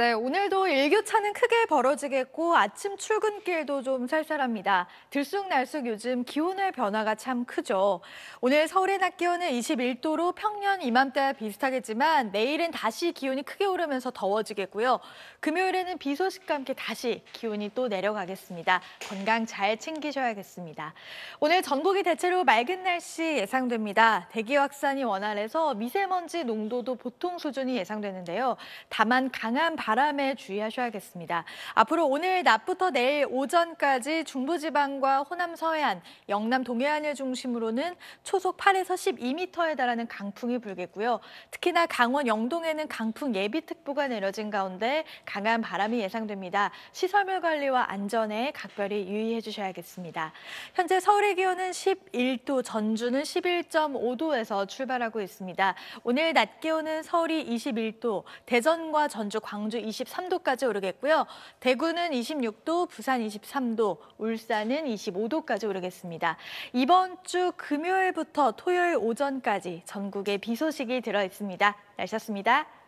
네, 오늘도 일교차는 크게 벌어지겠고 아침 출근길도 좀 쌀쌀합니다. 들쑥날쑥 요즘 기온의 변화가 참 크죠. 오늘 서울의 낮 기온은 21도로 평년 이맘때와 비슷하겠지만 내일은 다시 기온이 크게 오르면서 더워지겠고요. 금요일에는 비 소식과 함께 다시 기온이 또 내려가겠습니다. 건강 잘 챙기셔야겠습니다. 오늘 전국이 대체로 맑은 날씨 예상됩니다. 대기 확산이 원활해서 미세먼지 농도도 보통 수준이 예상되는데요. 다만 강한 바람 바람에 주의하셔야겠습니다. 앞으로 오늘 낮부터 내일 오전까지 중부지방과 호남 서해안, 영남 동해안을 중심으로는 초속 8에서 12m에 달하는 강풍이 불겠고요. 특히나 강원 영동에는 강풍 예비특보가 내려진 가운데 강한 바람이 예상됩니다. 시설물 관리와 안전에 각별히 유의해 주셔야겠습니다. 현재 서울의 기온은 11도, 전주는 11.5도에서 출발하고 있습니다. 오늘 낮 기온은 서울이 21도, 대전과 전주, 광주 경주 23도까지 오르겠고요. 대구는 26도, 부산 23도, 울산은 25도까지 오르겠습니다. 이번 주 금요일부터 토요일 오전까지 전국에 비 소식이 들어 있습니다. 날씨였습니다.